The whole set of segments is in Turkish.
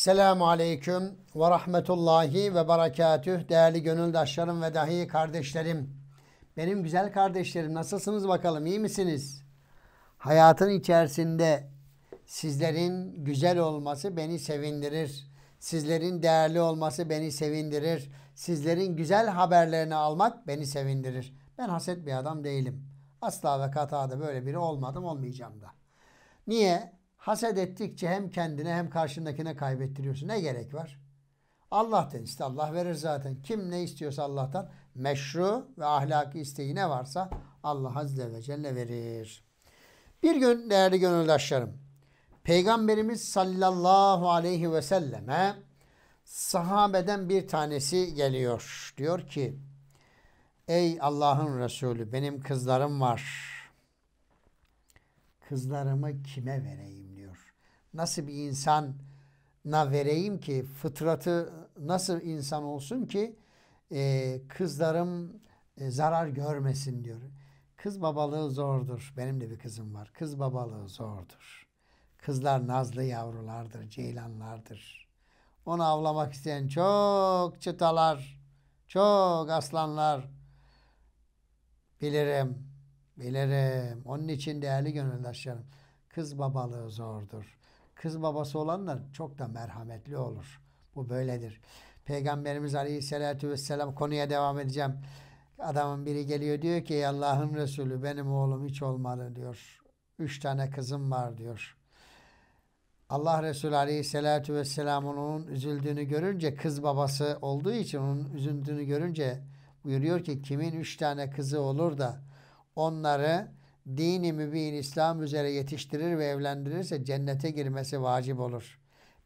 Selamu Aleyküm ve Rahmetullahi ve Berekatüh. Değerli gönüldaşlarım ve dahi kardeşlerim. Benim güzel kardeşlerim nasılsınız bakalım iyi misiniz? Hayatın içerisinde sizlerin güzel olması beni sevindirir. Sizlerin değerli olması beni sevindirir. Sizlerin güzel haberlerini almak beni sevindirir. Ben haset bir adam değilim. Asla ve da böyle biri olmadım olmayacağım da. Niye? Haset ettikçe hem kendine hem karşındakine kaybettiriyorsun. Ne gerek var? Allah'tan iste. Allah verir zaten. Kim ne istiyorsa Allah'tan meşru ve ahlaki isteği ne varsa Allah Azze ve Celle verir. Bir gün değerli gönüldaşlarım Peygamberimiz sallallahu aleyhi ve selleme sahabeden bir tanesi geliyor. Diyor ki ey Allah'ın Resulü benim kızlarım var. Kızlarımı kime vereyim? nasıl bir insana vereyim ki fıtratı nasıl insan olsun ki e, kızlarım e, zarar görmesin diyor. Kız babalığı zordur. Benim de bir kızım var. Kız babalığı zordur. Kızlar nazlı yavrulardır, ceylanlardır. Onu avlamak isteyen çok çıtalar, çok aslanlar. Bilirim, bilirim. Onun için değerli gönüldaşlarım, kız babalığı zordur. Kız babası olanlar çok da merhametli olur. Bu böyledir. Peygamberimiz Aleyhisselatü Vesselam konuya devam edeceğim. Adamın biri geliyor diyor ki Allah'ın Resulü benim oğlum hiç olmadı diyor. Üç tane kızım var diyor. Allah Resulü Aleyhisselatü Vesselam'ın onun üzüldüğünü görünce kız babası olduğu için onun üzüldüğünü görünce buyuruyor ki kimin üç tane kızı olur da onları dini mübin İslam üzere yetiştirir ve evlendirirse cennete girmesi vacip olur.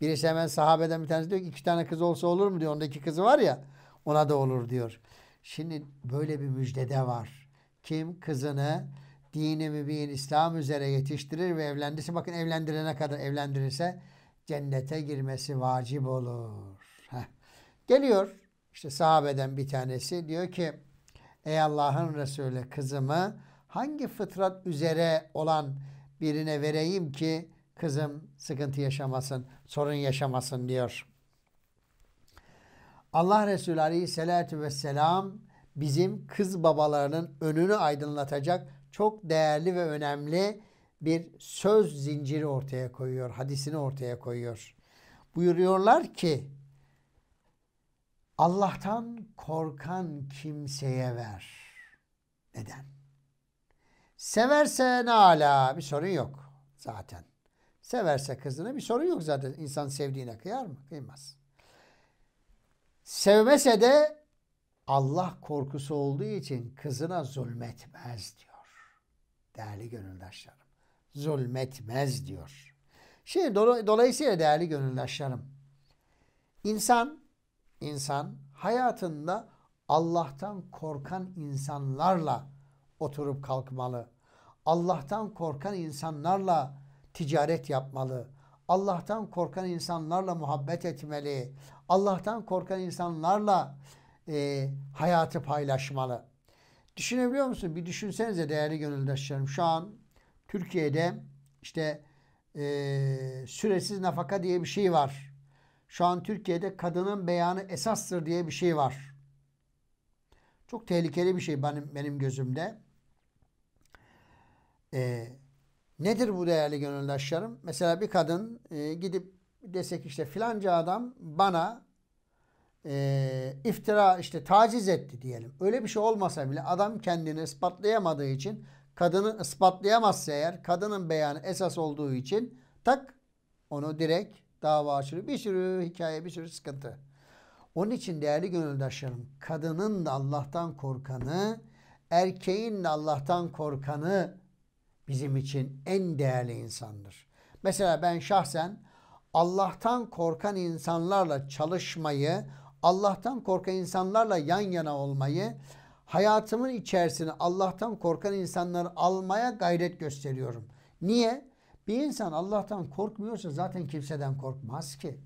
Birisi hemen sahabeden bir tanesi diyor ki iki tane kız olsa olur mu diyor. ondaki kızı var ya ona da olur diyor. Şimdi böyle bir müjdede var. Kim kızını dini mübin İslam üzere yetiştirir ve evlendirse bakın evlendirene kadar evlendirirse cennete girmesi vacip olur. Heh. Geliyor işte sahabeden bir tanesi diyor ki ey Allah'ın Resulü kızımı hangi fıtrat üzere olan birine vereyim ki kızım sıkıntı yaşamasın, sorun yaşamasın diyor. Allah Resulü Aleyhisselatü Vesselam bizim kız babalarının önünü aydınlatacak çok değerli ve önemli bir söz zinciri ortaya koyuyor. Hadisini ortaya koyuyor. Buyuruyorlar ki Allah'tan korkan kimseye ver. Neden? Severse ne ala bir sorun yok zaten. Severse kızını bir sorun yok zaten. İnsan sevdiğine kıyar mı? Kıymaz. Sevmese de Allah korkusu olduğu için kızına zulmetmez diyor. Değerli gönüldaşlarım. Zulmetmez diyor. Şimdi dolayısıyla değerli gönüldaşlarım. İnsan, insan hayatında Allah'tan korkan insanlarla oturup kalkmalı. Allah'tan korkan insanlarla ticaret yapmalı. Allah'tan korkan insanlarla muhabbet etmeli. Allah'tan korkan insanlarla e, hayatı paylaşmalı. Düşünebiliyor musun? Bir düşünsenize değerli gönüldaşlarım. Şu an Türkiye'de işte e, süresiz nafaka diye bir şey var. Şu an Türkiye'de kadının beyanı esastır diye bir şey var. Çok tehlikeli bir şey benim, benim gözümde. E, nedir bu değerli gönüldaşlarım? Mesela bir kadın e, gidip desek işte filanca adam bana e, iftira işte taciz etti diyelim. Öyle bir şey olmasa bile adam kendini ispatlayamadığı için kadını ispatlayamazsa eğer kadının beyanı esas olduğu için tak onu direkt dava açılıyor. Bir sürü hikaye bir sürü sıkıntı. Onun için değerli gönüldaşlarım kadının da Allah'tan korkanı erkeğin de Allah'tan korkanı bizim için en değerli insandır. Mesela ben şahsen Allah'tan korkan insanlarla çalışmayı, Allah'tan korkan insanlarla yan yana olmayı, hayatımın içerisine Allah'tan korkan insanları almaya gayret gösteriyorum. Niye? Bir insan Allah'tan korkmuyorsa zaten kimseden korkmaz ki.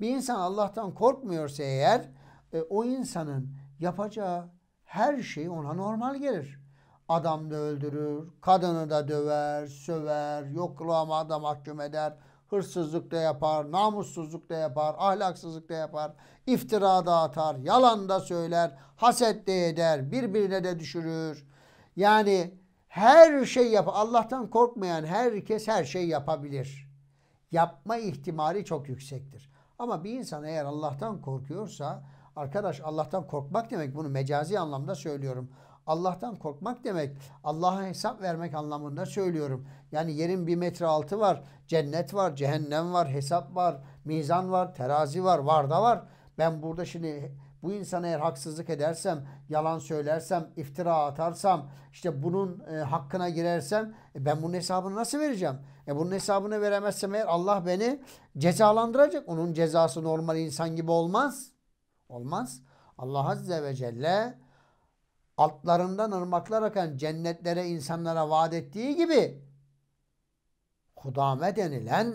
Bir insan Allah'tan korkmuyorsa eğer e, o insanın yapacağı her şey ona normal gelir. Adam da öldürür, kadını da döver, söver, yokluğa da mahkum eder, hırsızlık da yapar, namussuzluk da yapar, ahlaksızlık da yapar, iftira da atar, yalan da söyler, haset de eder, birbirine de düşürür. Yani her şey yap Allah'tan korkmayan herkes her şey yapabilir. Yapma ihtimali çok yüksektir. Ama bir insan eğer Allah'tan korkuyorsa arkadaş Allah'tan korkmak demek bunu mecazi anlamda söylüyorum. Allah'tan korkmak demek. Allah'a hesap vermek anlamında söylüyorum. Yani yerin bir metre altı var. Cennet var, cehennem var, hesap var, mizan var, terazi var, var da var. Ben burada şimdi bu insana eğer haksızlık edersem, yalan söylersem, iftira atarsam, işte bunun e, hakkına girersem e, ben bunun hesabını nasıl vereceğim? E bunun hesabını veremezsem eğer Allah beni cezalandıracak. Onun cezası normal insan gibi olmaz. Olmaz. Allah Azze ve Celle altlarından ırmaklar akan cennetlere insanlara vaat ettiği gibi kudam'e denilen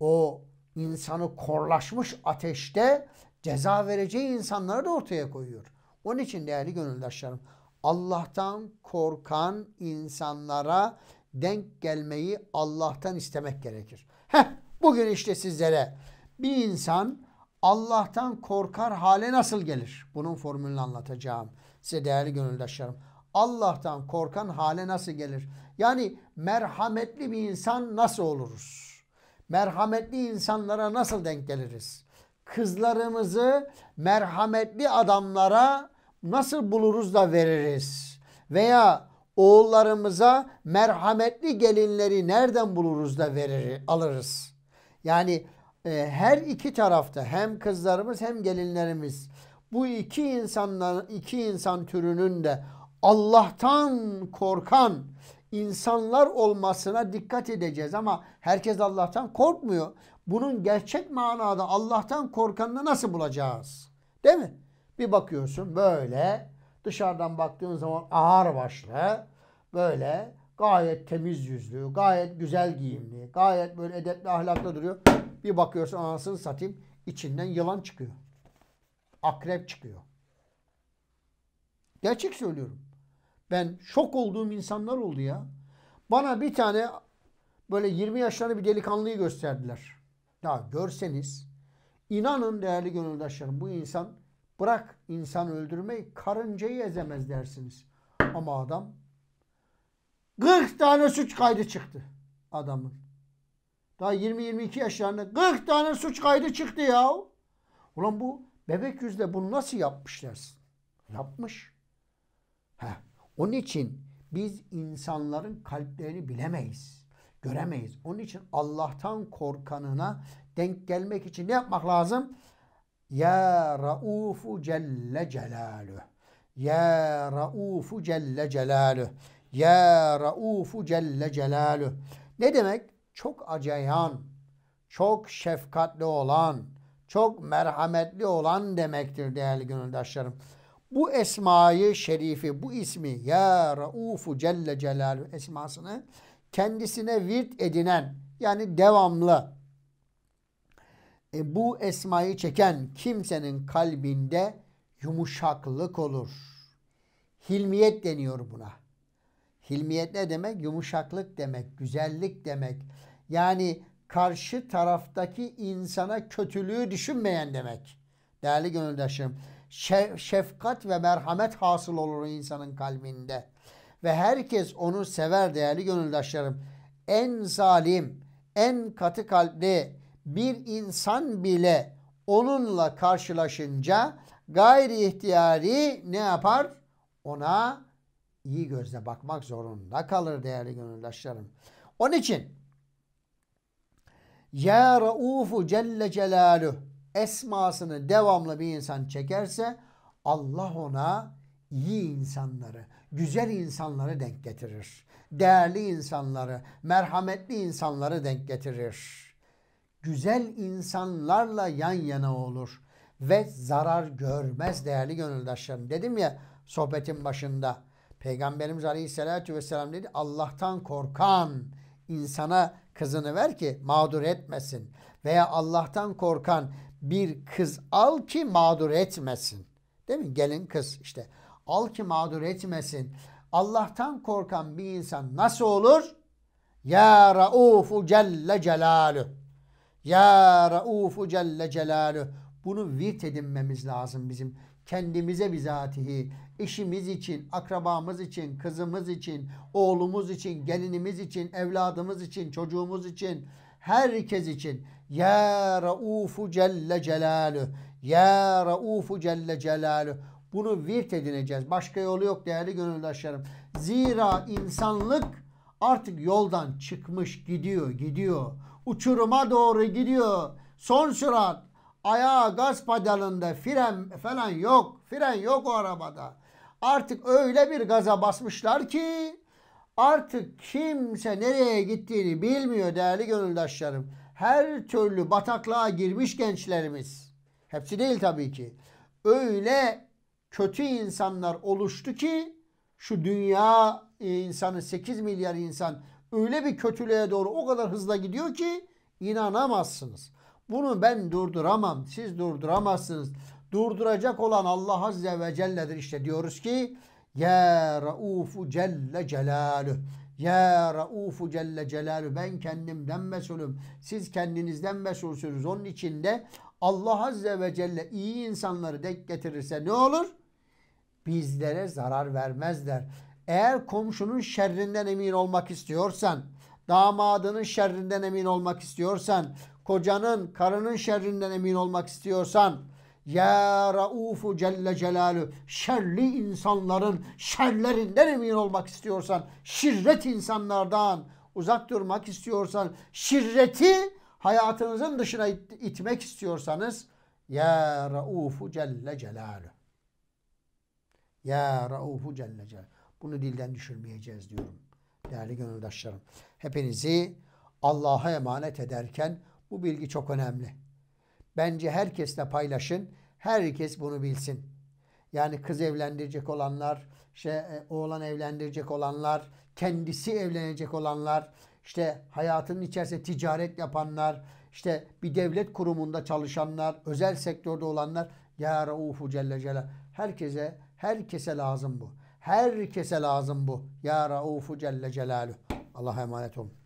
o insanı korlaşmış ateşte ceza vereceği insanları da ortaya koyuyor. Onun için değerli gönüldaşlarım Allah'tan korkan insanlara denk gelmeyi Allah'tan istemek gerekir. Heh, bugün işte sizlere bir insan Allah'tan korkar hale nasıl gelir? Bunun formülünü anlatacağım size değerli gönüldaşlarım. Allah'tan korkan hale nasıl gelir? Yani merhametli bir insan nasıl oluruz? Merhametli insanlara nasıl denk geliriz? Kızlarımızı merhametli adamlara nasıl buluruz da veririz? Veya oğullarımıza merhametli gelinleri nereden buluruz da verir, alırız? Yani e, her iki tarafta hem kızlarımız hem gelinlerimiz bu iki insanlar iki insan türünün de Allah'tan korkan insanlar olmasına dikkat edeceğiz ama herkes Allah'tan korkmuyor. Bunun gerçek manada Allah'tan korkanını nasıl bulacağız? Değil mi? Bir bakıyorsun böyle dışarıdan baktığın zaman ağır başlı böyle gayet temiz yüzlü, gayet güzel giyimli, gayet böyle edepli ahlaklı duruyor. Bir bakıyorsun anasını satayım içinden yılan çıkıyor akrep çıkıyor. Gerçek söylüyorum. Ben şok olduğum insanlar oldu ya. Bana bir tane böyle 20 yaşlarında bir delikanlıyı gösterdiler. Ya görseniz inanın değerli gönüldaşlarım bu insan bırak insan öldürmeyi karıncayı ezemez dersiniz. Ama adam 40 tane suç kaydı çıktı adamın. Daha 20-22 yaşlarında 40 tane suç kaydı çıktı ya. Ulan bu Bebek yüzle bunu nasıl yapmış dersin? Yapmış. Heh. Onun için biz insanların kalplerini bilemeyiz. Göremeyiz. Onun için Allah'tan korkanına denk gelmek için ne yapmak lazım? Ya Raufu Celle Celaluhu. Ya Raufu Celle Celaluhu. Ya Raufu Celle Celaluhu. Ne demek? Çok acayan, çok şefkatli olan, çok merhametli olan demektir değerli gönüldaşlarım. Bu esmayı şerifi, bu ismi Ya Raufu Celle Celaluhu esmasını kendisine virt edinen yani devamlı e, bu esmayı çeken kimsenin kalbinde yumuşaklık olur. Hilmiyet deniyor buna. Hilmiyet ne demek? Yumuşaklık demek, güzellik demek. Yani karşı taraftaki insana kötülüğü düşünmeyen demek. Değerli gönüldaşım, şefkat ve merhamet hasıl olur insanın kalbinde. Ve herkes onu sever değerli gönüldaşlarım. En zalim, en katı kalpli bir insan bile onunla karşılaşınca gayri ihtiyari ne yapar? Ona iyi gözle bakmak zorunda kalır değerli gönüldaşlarım. Onun için ya Raufu Celle Celaluh esmasını devamlı bir insan çekerse Allah ona iyi insanları, güzel insanları denk getirir. Değerli insanları, merhametli insanları denk getirir. Güzel insanlarla yan yana olur ve zarar görmez değerli gönüldaşlarım. Dedim ya sohbetin başında Peygamberimiz Aleyhisselatü Vesselam dedi Allah'tan korkan insana kızını ver ki mağdur etmesin. Veya Allah'tan korkan bir kız al ki mağdur etmesin. Değil mi? Gelin kız işte. Al ki mağdur etmesin. Allah'tan korkan bir insan nasıl olur? Ya Raufu Celle Celaluhu. Ya Raufu Celle Celaluhu. Bunu virt edinmemiz lazım bizim kendimize bizatihi işimiz için, akrabamız için, kızımız için, oğlumuz için, gelinimiz için, evladımız için, çocuğumuz için, herkes için ya Raufu Celle Celalü ya Raufu Celle Celalü bunu virt edineceğiz. Başka yolu yok değerli gönüldaşlarım. Zira insanlık artık yoldan çıkmış gidiyor gidiyor. Uçuruma doğru gidiyor. Son sürat Ayağa gaz pedalında fren falan yok. Fren yok o arabada. Artık öyle bir gaza basmışlar ki artık kimse nereye gittiğini bilmiyor değerli gönüldaşlarım. Her türlü bataklığa girmiş gençlerimiz. Hepsi değil tabii ki. Öyle kötü insanlar oluştu ki şu dünya insanı 8 milyar insan öyle bir kötülüğe doğru o kadar hızla gidiyor ki inanamazsınız. Bunu ben durduramam. Siz durduramazsınız. Durduracak olan Allah Azze ve Celle'dir. İşte diyoruz ki Ya Raufu Celle Celalü. Ya Raufu Celle Celalü. Ben kendimden mesulüm. Siz kendinizden mesulsünüz. Onun içinde Allah Azze ve Celle iyi insanları denk getirirse ne olur? Bizlere zarar vermezler. Eğer komşunun şerrinden emin olmak istiyorsan, damadının şerrinden emin olmak istiyorsan, kocanın, karının şerrinden emin olmak istiyorsan ya Raufu Celle Celalü şerli insanların şerlerinden emin olmak istiyorsan, şirret insanlardan uzak durmak istiyorsan, şirreti hayatınızın dışına it- itmek istiyorsanız ya Raufu Celle Celalü. Ya Raufu Celle Celalü. Bunu dilden düşürmeyeceğiz diyorum değerli gönüldaşlarım. Hepinizi Allah'a emanet ederken bu bilgi çok önemli. Bence herkesle paylaşın. Herkes bunu bilsin. Yani kız evlendirecek olanlar, işte e, oğlan evlendirecek olanlar, kendisi evlenecek olanlar, işte hayatının içerisinde ticaret yapanlar, işte bir devlet kurumunda çalışanlar, özel sektörde olanlar ya Raufu Celle Celal. Herkese, herkese lazım bu. Herkese lazım bu. Ya Raufu Celle Celaluhu. Allah'a emanet olun.